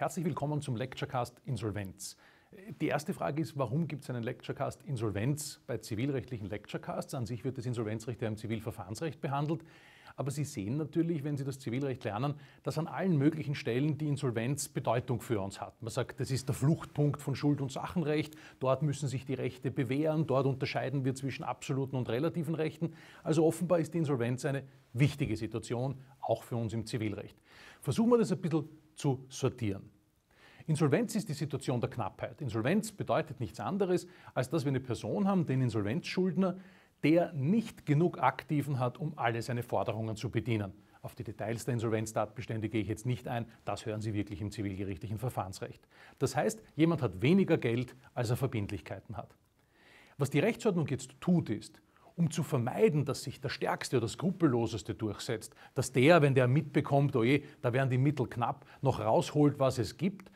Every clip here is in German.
Herzlich willkommen zum Lecturecast Insolvenz. Die erste Frage ist, warum gibt es einen Lecturecast Insolvenz bei zivilrechtlichen Lecturecasts? An sich wird das Insolvenzrecht ja im Zivilverfahrensrecht behandelt. Aber Sie sehen natürlich, wenn Sie das Zivilrecht lernen, dass an allen möglichen Stellen die Insolvenz Bedeutung für uns hat. Man sagt, das ist der Fluchtpunkt von Schuld- und Sachenrecht. Dort müssen sich die Rechte bewähren. Dort unterscheiden wir zwischen absoluten und relativen Rechten. Also offenbar ist die Insolvenz eine wichtige Situation, auch für uns im Zivilrecht. Versuchen wir das ein bisschen zu sortieren. Insolvenz ist die Situation der Knappheit. Insolvenz bedeutet nichts anderes, als dass wir eine Person haben, den Insolvenzschuldner, der nicht genug Aktiven hat, um alle seine Forderungen zu bedienen. Auf die Details der Insolvenztatbestände gehe ich jetzt nicht ein, das hören Sie wirklich im zivilgerichtlichen Verfahrensrecht. Das heißt, jemand hat weniger Geld, als er Verbindlichkeiten hat. Was die Rechtsordnung jetzt tut, ist, um zu vermeiden, dass sich der Stärkste oder Skrupelloseste durchsetzt, dass der, wenn der mitbekommt, oh da werden die Mittel knapp, noch rausholt, was es gibt,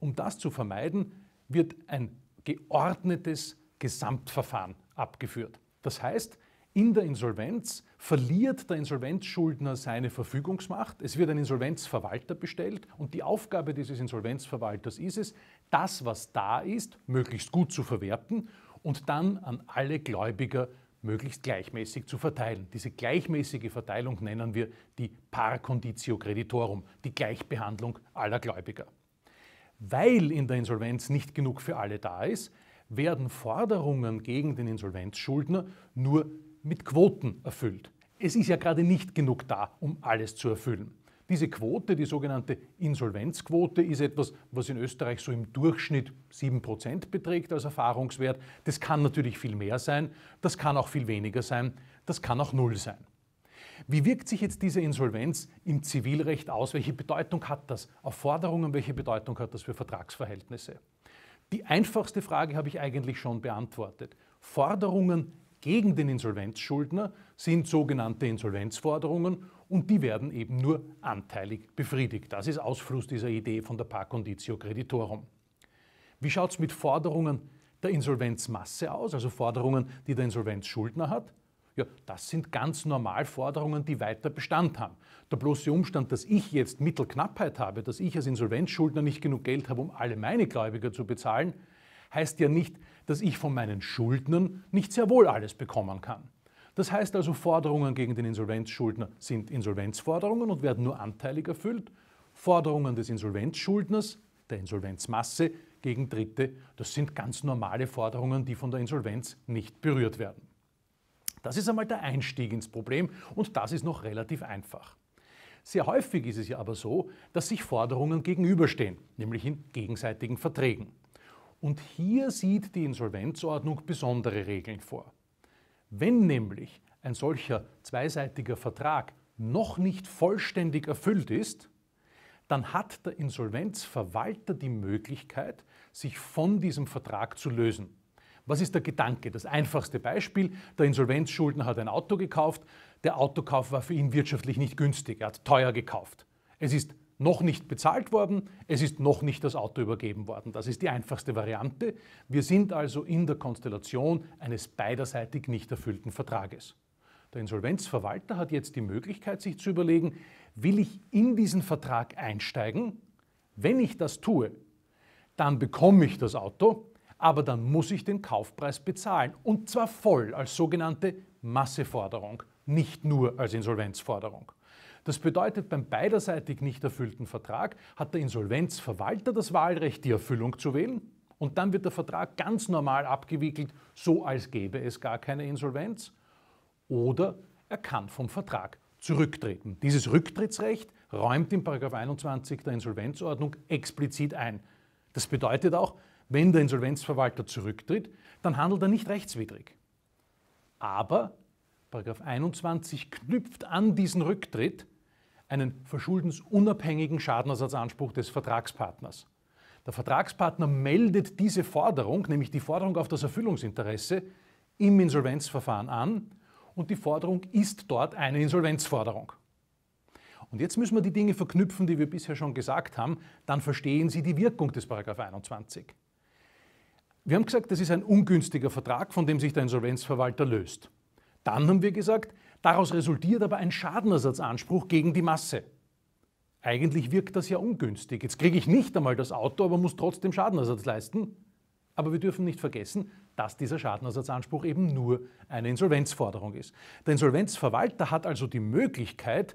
um das zu vermeiden, wird ein geordnetes Gesamtverfahren abgeführt. Das heißt, in der Insolvenz verliert der Insolvenzschuldner seine Verfügungsmacht. Es wird ein Insolvenzverwalter bestellt und die Aufgabe dieses Insolvenzverwalters ist es, das, was da ist, möglichst gut zu verwerten und dann an alle Gläubiger möglichst gleichmäßig zu verteilen. Diese gleichmäßige Verteilung nennen wir die Par Conditio Creditorum, die Gleichbehandlung aller Gläubiger. Weil in der Insolvenz nicht genug für alle da ist, werden Forderungen gegen den Insolvenzschuldner nur mit Quoten erfüllt. Es ist ja gerade nicht genug da, um alles zu erfüllen. Diese Quote, die sogenannte Insolvenzquote, ist etwas, was in Österreich so im Durchschnitt 7% beträgt als Erfahrungswert. Das kann natürlich viel mehr sein, das kann auch viel weniger sein, das kann auch null sein. Wie wirkt sich jetzt diese Insolvenz im Zivilrecht aus? Welche Bedeutung hat das auf Forderungen? Welche Bedeutung hat das für Vertragsverhältnisse? Die einfachste Frage habe ich eigentlich schon beantwortet. Forderungen gegen den Insolvenzschuldner sind sogenannte Insolvenzforderungen und die werden eben nur anteilig befriedigt. Das ist Ausfluss dieser Idee von der Parconditio Creditorum. Wie schaut es mit Forderungen der Insolvenzmasse aus, also Forderungen, die der Insolvenzschuldner hat? Ja, das sind ganz normal Forderungen, die weiter Bestand haben. Der bloße Umstand, dass ich jetzt Mittelknappheit habe, dass ich als Insolvenzschuldner nicht genug Geld habe, um alle meine Gläubiger zu bezahlen, heißt ja nicht, dass ich von meinen Schuldnern nicht sehr wohl alles bekommen kann. Das heißt also, Forderungen gegen den Insolvenzschuldner sind Insolvenzforderungen und werden nur anteilig erfüllt. Forderungen des Insolvenzschuldners, der Insolvenzmasse, gegen Dritte, das sind ganz normale Forderungen, die von der Insolvenz nicht berührt werden. Das ist einmal der Einstieg ins Problem und das ist noch relativ einfach. Sehr häufig ist es ja aber so, dass sich Forderungen gegenüberstehen, nämlich in gegenseitigen Verträgen. Und hier sieht die Insolvenzordnung besondere Regeln vor. Wenn nämlich ein solcher zweiseitiger Vertrag noch nicht vollständig erfüllt ist, dann hat der Insolvenzverwalter die Möglichkeit, sich von diesem Vertrag zu lösen. Was ist der Gedanke? Das einfachste Beispiel, der Insolvenzschuldner hat ein Auto gekauft, der Autokauf war für ihn wirtschaftlich nicht günstig, er hat teuer gekauft. Es ist noch nicht bezahlt worden, es ist noch nicht das Auto übergeben worden. Das ist die einfachste Variante. Wir sind also in der Konstellation eines beiderseitig nicht erfüllten Vertrages. Der Insolvenzverwalter hat jetzt die Möglichkeit, sich zu überlegen, will ich in diesen Vertrag einsteigen? Wenn ich das tue, dann bekomme ich das Auto, aber dann muss ich den Kaufpreis bezahlen. Und zwar voll als sogenannte Masseforderung, nicht nur als Insolvenzforderung. Das bedeutet, beim beiderseitig nicht erfüllten Vertrag hat der Insolvenzverwalter das Wahlrecht, die Erfüllung zu wählen und dann wird der Vertrag ganz normal abgewickelt, so als gäbe es gar keine Insolvenz. Oder er kann vom Vertrag zurücktreten. Dieses Rücktrittsrecht räumt in 21 der Insolvenzordnung explizit ein. Das bedeutet auch, wenn der Insolvenzverwalter zurücktritt, dann handelt er nicht rechtswidrig. Aber 21 knüpft an diesen Rücktritt einen verschuldensunabhängigen Schadenersatzanspruch des Vertragspartners. Der Vertragspartner meldet diese Forderung, nämlich die Forderung auf das Erfüllungsinteresse, im Insolvenzverfahren an und die Forderung ist dort eine Insolvenzforderung. Und jetzt müssen wir die Dinge verknüpfen, die wir bisher schon gesagt haben, dann verstehen Sie die Wirkung des 21. Wir haben gesagt, das ist ein ungünstiger Vertrag, von dem sich der Insolvenzverwalter löst. Dann haben wir gesagt, Daraus resultiert aber ein Schadenersatzanspruch gegen die Masse. Eigentlich wirkt das ja ungünstig. Jetzt kriege ich nicht einmal das Auto, aber muss trotzdem Schadenersatz leisten. Aber wir dürfen nicht vergessen, dass dieser Schadenersatzanspruch eben nur eine Insolvenzforderung ist. Der Insolvenzverwalter hat also die Möglichkeit,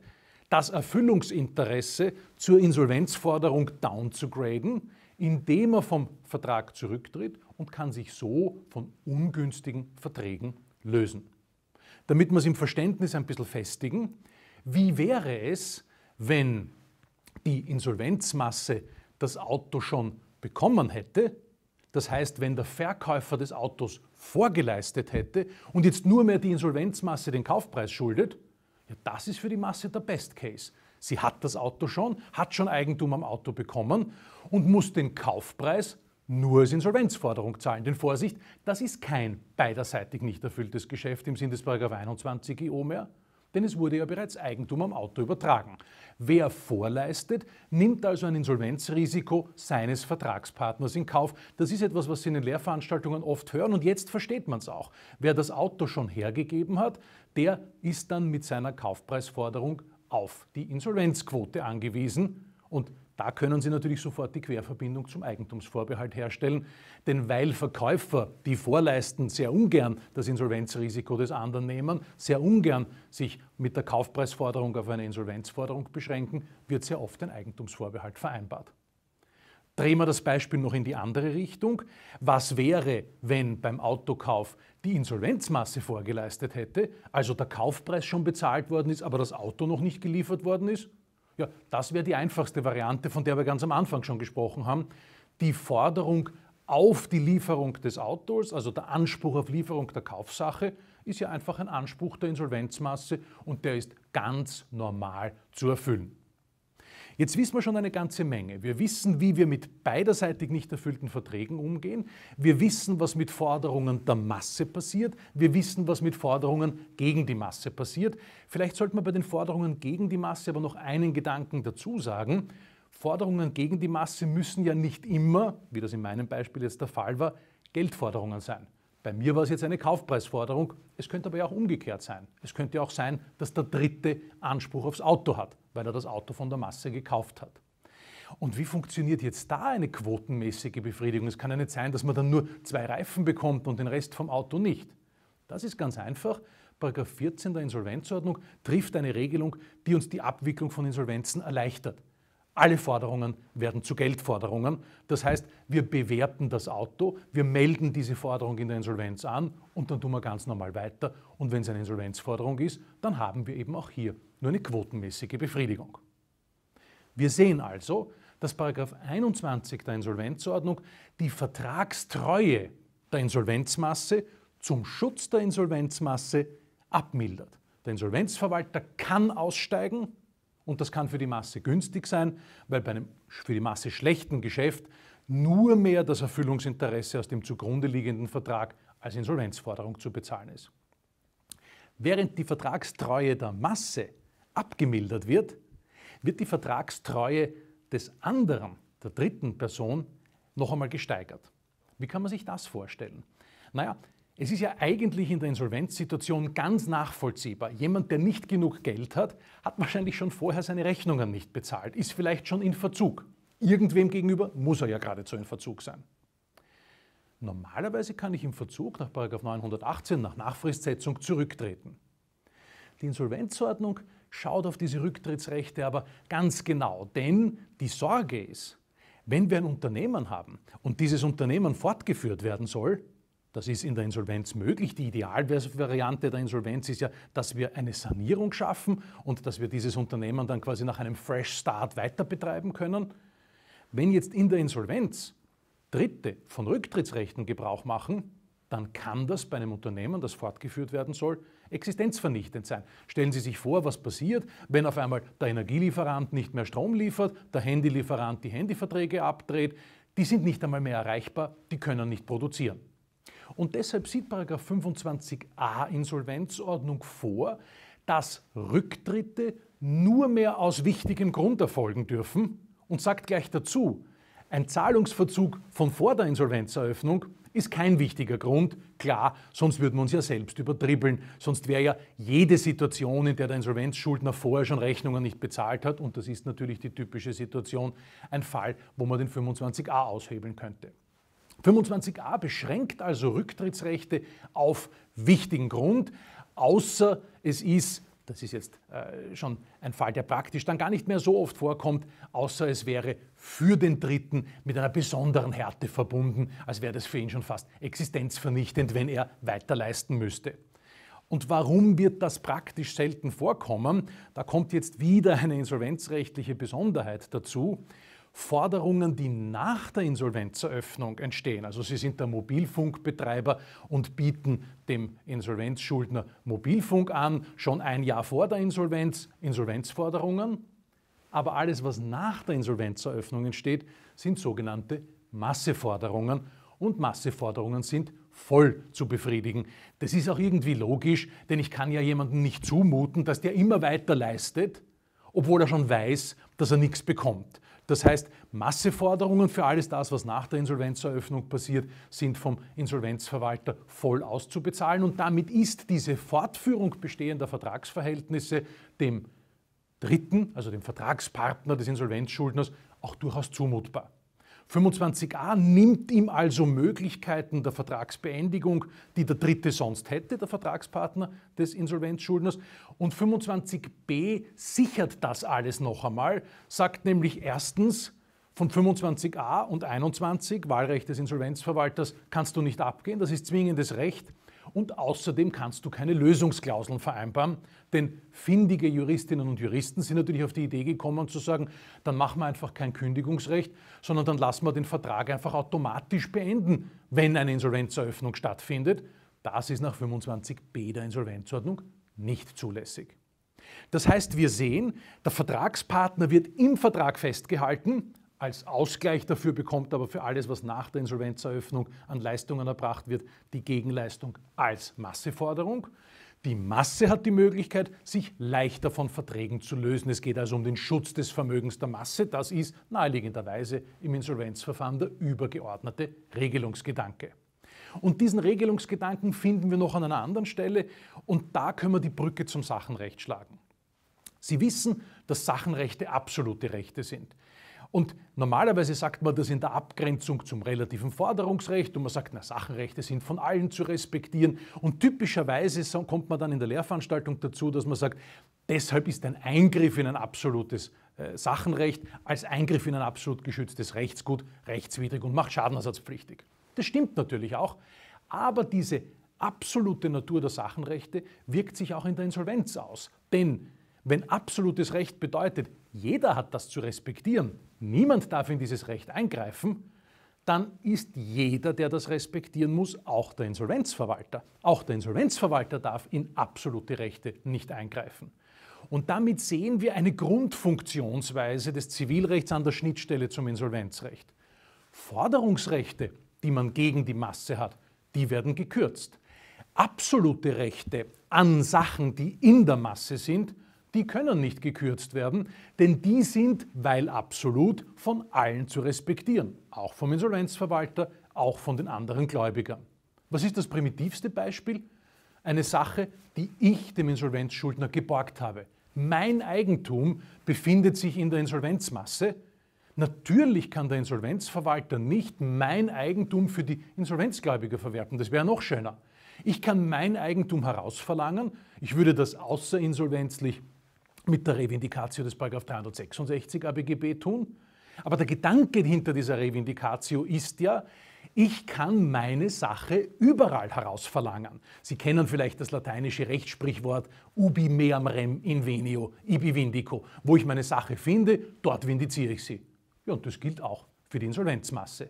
das Erfüllungsinteresse zur Insolvenzforderung downzugraden, indem er vom Vertrag zurücktritt und kann sich so von ungünstigen Verträgen lösen damit wir es im Verständnis ein bisschen festigen. Wie wäre es, wenn die Insolvenzmasse das Auto schon bekommen hätte, das heißt, wenn der Verkäufer des Autos vorgeleistet hätte und jetzt nur mehr die Insolvenzmasse den Kaufpreis schuldet, ja, das ist für die Masse der Best Case. Sie hat das Auto schon, hat schon Eigentum am Auto bekommen und muss den Kaufpreis nur als Insolvenzforderung zahlen. Denn Vorsicht, das ist kein beiderseitig nicht erfülltes Geschäft im Sinne des 21 IO mehr, denn es wurde ja bereits Eigentum am Auto übertragen. Wer vorleistet, nimmt also ein Insolvenzrisiko seines Vertragspartners in Kauf. Das ist etwas, was Sie in den Lehrveranstaltungen oft hören und jetzt versteht man es auch. Wer das Auto schon hergegeben hat, der ist dann mit seiner Kaufpreisforderung auf die Insolvenzquote angewiesen und da können Sie natürlich sofort die Querverbindung zum Eigentumsvorbehalt herstellen, denn weil Verkäufer, die vorleisten, sehr ungern das Insolvenzrisiko des anderen nehmen, sehr ungern sich mit der Kaufpreisforderung auf eine Insolvenzforderung beschränken, wird sehr oft ein Eigentumsvorbehalt vereinbart. Drehen wir das Beispiel noch in die andere Richtung. Was wäre, wenn beim Autokauf die Insolvenzmasse vorgeleistet hätte, also der Kaufpreis schon bezahlt worden ist, aber das Auto noch nicht geliefert worden ist? Ja, das wäre die einfachste Variante, von der wir ganz am Anfang schon gesprochen haben. Die Forderung auf die Lieferung des Autos, also der Anspruch auf Lieferung der Kaufsache, ist ja einfach ein Anspruch der Insolvenzmasse und der ist ganz normal zu erfüllen. Jetzt wissen wir schon eine ganze Menge. Wir wissen, wie wir mit beiderseitig nicht erfüllten Verträgen umgehen. Wir wissen, was mit Forderungen der Masse passiert. Wir wissen, was mit Forderungen gegen die Masse passiert. Vielleicht sollte man bei den Forderungen gegen die Masse aber noch einen Gedanken dazu sagen. Forderungen gegen die Masse müssen ja nicht immer, wie das in meinem Beispiel jetzt der Fall war, Geldforderungen sein. Bei mir war es jetzt eine Kaufpreisforderung. Es könnte aber ja auch umgekehrt sein. Es könnte auch sein, dass der Dritte Anspruch aufs Auto hat, weil er das Auto von der Masse gekauft hat. Und wie funktioniert jetzt da eine quotenmäßige Befriedigung? Es kann ja nicht sein, dass man dann nur zwei Reifen bekommt und den Rest vom Auto nicht. Das ist ganz einfach. Paragraph 14 der Insolvenzordnung trifft eine Regelung, die uns die Abwicklung von Insolvenzen erleichtert. Alle Forderungen werden zu Geldforderungen. Das heißt, wir bewerten das Auto, wir melden diese Forderung in der Insolvenz an und dann tun wir ganz normal weiter. Und wenn es eine Insolvenzforderung ist, dann haben wir eben auch hier nur eine quotenmäßige Befriedigung. Wir sehen also, dass 21 der Insolvenzordnung die Vertragstreue der Insolvenzmasse zum Schutz der Insolvenzmasse abmildert. Der Insolvenzverwalter kann aussteigen, und das kann für die Masse günstig sein, weil bei einem für die Masse schlechten Geschäft nur mehr das Erfüllungsinteresse aus dem zugrunde liegenden Vertrag als Insolvenzforderung zu bezahlen ist. Während die Vertragstreue der Masse abgemildert wird, wird die Vertragstreue des anderen, der dritten Person, noch einmal gesteigert. Wie kann man sich das vorstellen? Naja, es ist ja eigentlich in der Insolvenzsituation ganz nachvollziehbar. Jemand, der nicht genug Geld hat, hat wahrscheinlich schon vorher seine Rechnungen nicht bezahlt, ist vielleicht schon in Verzug. Irgendwem gegenüber muss er ja geradezu in Verzug sein. Normalerweise kann ich im Verzug nach 918 nach Nachfristsetzung zurücktreten. Die Insolvenzordnung schaut auf diese Rücktrittsrechte aber ganz genau, denn die Sorge ist, wenn wir ein Unternehmen haben und dieses Unternehmen fortgeführt werden soll, das ist in der Insolvenz möglich. Die Idealvariante der Insolvenz ist ja, dass wir eine Sanierung schaffen und dass wir dieses Unternehmen dann quasi nach einem Fresh Start weiter betreiben können. Wenn jetzt in der Insolvenz Dritte von Rücktrittsrechten Gebrauch machen, dann kann das bei einem Unternehmen, das fortgeführt werden soll, existenzvernichtend sein. Stellen Sie sich vor, was passiert, wenn auf einmal der Energielieferant nicht mehr Strom liefert, der Handylieferant die Handyverträge abdreht, die sind nicht einmal mehr erreichbar, die können nicht produzieren. Und deshalb sieht 25a Insolvenzordnung vor, dass Rücktritte nur mehr aus wichtigem Grund erfolgen dürfen und sagt gleich dazu, ein Zahlungsverzug von vor der Insolvenzeröffnung ist kein wichtiger Grund. Klar, sonst würden wir uns ja selbst übertribbeln. Sonst wäre ja jede Situation, in der der Insolvenzschuldner vorher schon Rechnungen nicht bezahlt hat, und das ist natürlich die typische Situation, ein Fall, wo man den 25a aushebeln könnte. 25a beschränkt also Rücktrittsrechte auf wichtigen Grund, außer es ist, das ist jetzt äh, schon ein Fall, der praktisch dann gar nicht mehr so oft vorkommt, außer es wäre für den Dritten mit einer besonderen Härte verbunden, als wäre das für ihn schon fast existenzvernichtend, wenn er weiter leisten müsste. Und warum wird das praktisch selten vorkommen? Da kommt jetzt wieder eine insolvenzrechtliche Besonderheit dazu. Forderungen, die nach der Insolvenzeröffnung entstehen. Also sie sind der Mobilfunkbetreiber und bieten dem Insolvenzschuldner Mobilfunk an, schon ein Jahr vor der Insolvenz, Insolvenzforderungen. Aber alles, was nach der Insolvenzeröffnung entsteht, sind sogenannte Masseforderungen. Und Masseforderungen sind voll zu befriedigen. Das ist auch irgendwie logisch, denn ich kann ja jemandem nicht zumuten, dass der immer weiter leistet, obwohl er schon weiß, dass er nichts bekommt. Das heißt, Masseforderungen für alles das, was nach der Insolvenzeröffnung passiert, sind vom Insolvenzverwalter voll auszubezahlen und damit ist diese Fortführung bestehender Vertragsverhältnisse dem Dritten, also dem Vertragspartner des Insolvenzschuldners, auch durchaus zumutbar. 25a nimmt ihm also Möglichkeiten der Vertragsbeendigung, die der Dritte sonst hätte, der Vertragspartner des Insolvenzschuldners. Und 25b sichert das alles noch einmal, sagt nämlich erstens, von 25a und 21 Wahlrecht des Insolvenzverwalters kannst du nicht abgehen, das ist zwingendes Recht. Und außerdem kannst du keine Lösungsklauseln vereinbaren, denn findige Juristinnen und Juristen sind natürlich auf die Idee gekommen zu sagen, dann machen wir einfach kein Kündigungsrecht, sondern dann lassen wir den Vertrag einfach automatisch beenden, wenn eine Insolvenzeröffnung stattfindet. Das ist nach 25b der Insolvenzordnung nicht zulässig. Das heißt, wir sehen, der Vertragspartner wird im Vertrag festgehalten, als Ausgleich dafür bekommt, aber für alles, was nach der Insolvenzeröffnung an Leistungen erbracht wird, die Gegenleistung als Masseforderung. Die Masse hat die Möglichkeit, sich leichter von Verträgen zu lösen. Es geht also um den Schutz des Vermögens der Masse. Das ist naheliegenderweise im Insolvenzverfahren der übergeordnete Regelungsgedanke. Und diesen Regelungsgedanken finden wir noch an einer anderen Stelle und da können wir die Brücke zum Sachenrecht schlagen. Sie wissen, dass Sachenrechte absolute Rechte sind. Und normalerweise sagt man das in der Abgrenzung zum relativen Forderungsrecht und man sagt, na, Sachenrechte sind von allen zu respektieren. Und typischerweise kommt man dann in der Lehrveranstaltung dazu, dass man sagt, deshalb ist ein Eingriff in ein absolutes äh, Sachenrecht als Eingriff in ein absolut geschütztes Rechtsgut rechtswidrig und macht schadenersatzpflichtig. Das stimmt natürlich auch, aber diese absolute Natur der Sachenrechte wirkt sich auch in der Insolvenz aus. Denn wenn absolutes Recht bedeutet, jeder hat das zu respektieren, niemand darf in dieses Recht eingreifen, dann ist jeder, der das respektieren muss, auch der Insolvenzverwalter. Auch der Insolvenzverwalter darf in absolute Rechte nicht eingreifen. Und damit sehen wir eine Grundfunktionsweise des Zivilrechts an der Schnittstelle zum Insolvenzrecht. Forderungsrechte, die man gegen die Masse hat, die werden gekürzt. Absolute Rechte an Sachen, die in der Masse sind, die können nicht gekürzt werden, denn die sind, weil absolut, von allen zu respektieren, auch vom Insolvenzverwalter, auch von den anderen Gläubigern. Was ist das primitivste Beispiel? Eine Sache, die ich dem Insolvenzschuldner geborgt habe. Mein Eigentum befindet sich in der Insolvenzmasse. Natürlich kann der Insolvenzverwalter nicht mein Eigentum für die Insolvenzgläubiger verwerten, das wäre noch schöner. Ich kann mein Eigentum herausverlangen, ich würde das außerinsolvenzlich mit der Revindicatio des 366 ABGB tun. Aber der Gedanke hinter dieser Revindicatio ist ja, ich kann meine Sache überall herausverlangen. Sie kennen vielleicht das lateinische Rechtssprichwort ubi meam rem invenio, ibi vindico. Wo ich meine Sache finde, dort vindiziere ich sie. Ja, und das gilt auch für die Insolvenzmasse.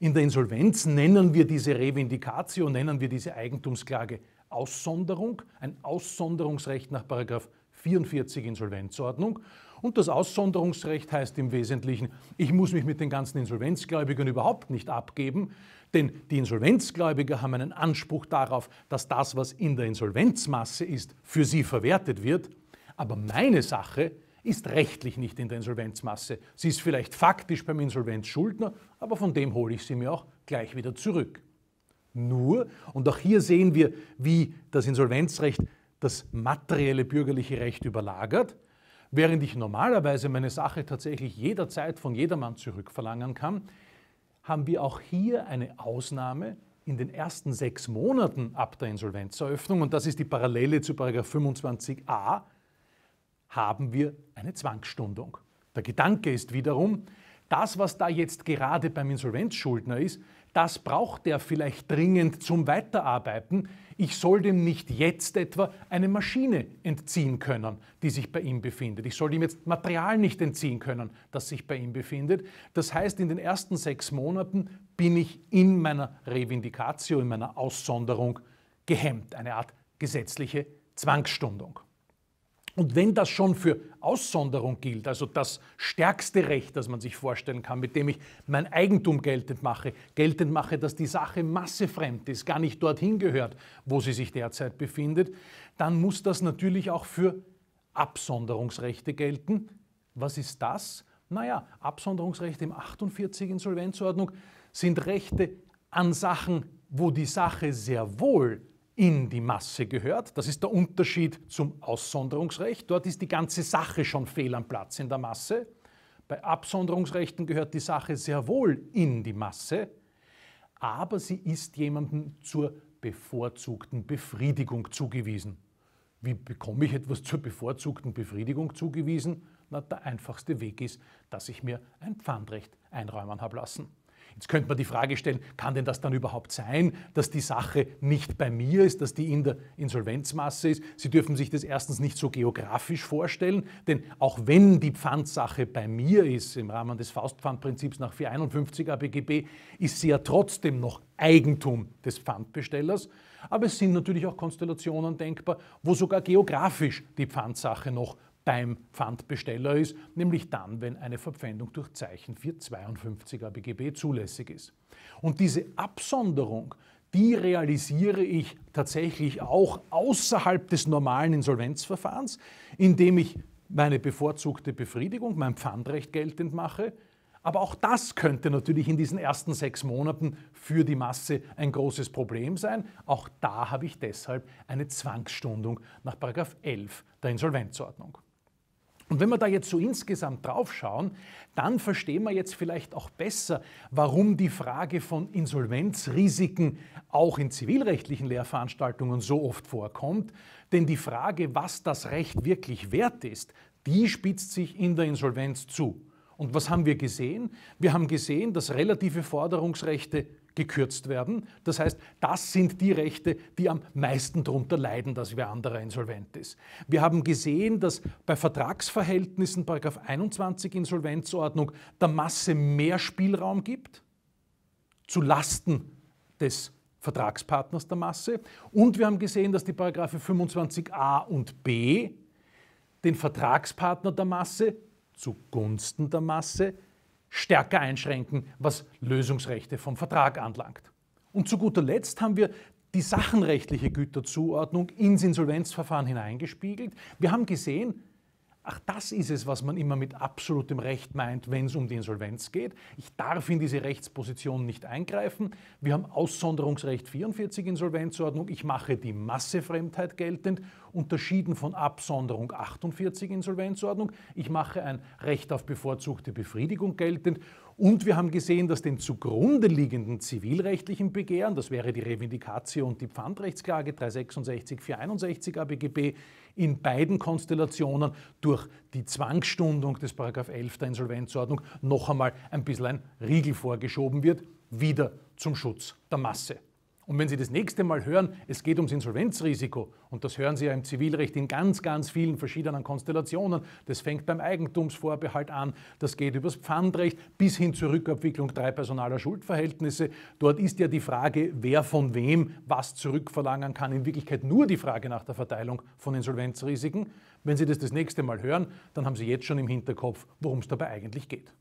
In der Insolvenz nennen wir diese Revindicatio, nennen wir diese Eigentumsklage Aussonderung, ein Aussonderungsrecht nach Paragraph 44 Insolvenzordnung. Und das Aussonderungsrecht heißt im Wesentlichen, ich muss mich mit den ganzen Insolvenzgläubigern überhaupt nicht abgeben, denn die Insolvenzgläubiger haben einen Anspruch darauf, dass das, was in der Insolvenzmasse ist, für sie verwertet wird. Aber meine Sache ist rechtlich nicht in der Insolvenzmasse. Sie ist vielleicht faktisch beim Insolvenzschuldner, aber von dem hole ich sie mir auch gleich wieder zurück. Nur, und auch hier sehen wir, wie das Insolvenzrecht das materielle bürgerliche Recht überlagert, während ich normalerweise meine Sache tatsächlich jederzeit von jedermann zurückverlangen kann, haben wir auch hier eine Ausnahme in den ersten sechs Monaten ab der Insolvenzeröffnung, und das ist die Parallele zu 25a, haben wir eine Zwangsstundung. Der Gedanke ist wiederum, das, was da jetzt gerade beim Insolvenzschuldner ist, das braucht er vielleicht dringend zum Weiterarbeiten. Ich soll dem nicht jetzt etwa eine Maschine entziehen können, die sich bei ihm befindet. Ich soll ihm jetzt Material nicht entziehen können, das sich bei ihm befindet. Das heißt, in den ersten sechs Monaten bin ich in meiner Revindikatio, in meiner Aussonderung gehemmt. Eine Art gesetzliche Zwangsstundung. Und wenn das schon für Aussonderung gilt, also das stärkste Recht, das man sich vorstellen kann, mit dem ich mein Eigentum geltend mache, geltend mache, dass die Sache massefremd ist, gar nicht dorthin gehört, wo sie sich derzeit befindet, dann muss das natürlich auch für Absonderungsrechte gelten. Was ist das? Naja, Absonderungsrechte im 48 Insolvenzordnung sind Rechte an Sachen, wo die Sache sehr wohl in die Masse gehört. Das ist der Unterschied zum Aussonderungsrecht. Dort ist die ganze Sache schon fehl am Platz in der Masse. Bei Absonderungsrechten gehört die Sache sehr wohl in die Masse, aber sie ist jemandem zur bevorzugten Befriedigung zugewiesen. Wie bekomme ich etwas zur bevorzugten Befriedigung zugewiesen? Na, der einfachste Weg ist, dass ich mir ein Pfandrecht einräumen habe lassen. Jetzt könnte man die Frage stellen, kann denn das dann überhaupt sein, dass die Sache nicht bei mir ist, dass die in der Insolvenzmasse ist? Sie dürfen sich das erstens nicht so geografisch vorstellen, denn auch wenn die Pfandsache bei mir ist, im Rahmen des Faustpfandprinzips nach 451 ABGB, ist sie ja trotzdem noch Eigentum des Pfandbestellers. Aber es sind natürlich auch Konstellationen denkbar, wo sogar geografisch die Pfandsache noch beim Pfandbesteller ist, nämlich dann, wenn eine Verpfändung durch Zeichen 452 ABGB zulässig ist. Und diese Absonderung, die realisiere ich tatsächlich auch außerhalb des normalen Insolvenzverfahrens, indem ich meine bevorzugte Befriedigung, mein Pfandrecht geltend mache. Aber auch das könnte natürlich in diesen ersten sechs Monaten für die Masse ein großes Problem sein. Auch da habe ich deshalb eine Zwangsstundung nach 11 der Insolvenzordnung. Und wenn wir da jetzt so insgesamt draufschauen, dann verstehen wir jetzt vielleicht auch besser, warum die Frage von Insolvenzrisiken auch in zivilrechtlichen Lehrveranstaltungen so oft vorkommt. Denn die Frage, was das Recht wirklich wert ist, die spitzt sich in der Insolvenz zu. Und was haben wir gesehen? Wir haben gesehen, dass relative Forderungsrechte gekürzt werden. Das heißt, das sind die Rechte, die am meisten darunter leiden, dass wer anderer insolvent ist. Wir haben gesehen, dass bei Vertragsverhältnissen 21 Insolvenzordnung der Masse mehr Spielraum gibt zu Lasten des Vertragspartners der Masse und wir haben gesehen, dass die Paragraphe 25a und b den Vertragspartner der Masse zugunsten der Masse stärker einschränken, was Lösungsrechte vom Vertrag anlangt. Und zu guter Letzt haben wir die sachenrechtliche Güterzuordnung ins Insolvenzverfahren hineingespiegelt. Wir haben gesehen, Ach, das ist es, was man immer mit absolutem Recht meint, wenn es um die Insolvenz geht. Ich darf in diese Rechtsposition nicht eingreifen. Wir haben Aussonderungsrecht 44 Insolvenzordnung. Ich mache die Massefremdheit geltend, unterschieden von Absonderung 48 Insolvenzordnung. Ich mache ein Recht auf bevorzugte Befriedigung geltend. Und wir haben gesehen, dass den zugrunde liegenden zivilrechtlichen Begehren, das wäre die Revindikatio und die Pfandrechtsklage 366, 461 ABGB, in beiden Konstellationen durch die Zwangsstundung des 11 der Insolvenzordnung noch einmal ein bisschen ein Riegel vorgeschoben wird, wieder zum Schutz der Masse. Und wenn Sie das nächste Mal hören, es geht ums Insolvenzrisiko, und das hören Sie ja im Zivilrecht in ganz, ganz vielen verschiedenen Konstellationen, das fängt beim Eigentumsvorbehalt an, das geht übers Pfandrecht bis hin zur Rückabwicklung drei personaler Schuldverhältnisse. Dort ist ja die Frage, wer von wem was zurückverlangen kann, in Wirklichkeit nur die Frage nach der Verteilung von Insolvenzrisiken. Wenn Sie das das nächste Mal hören, dann haben Sie jetzt schon im Hinterkopf, worum es dabei eigentlich geht.